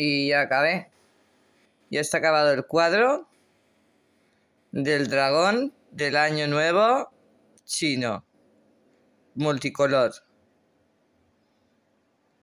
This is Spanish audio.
Y ya acabé. Ya está acabado el cuadro del dragón del año nuevo chino, multicolor.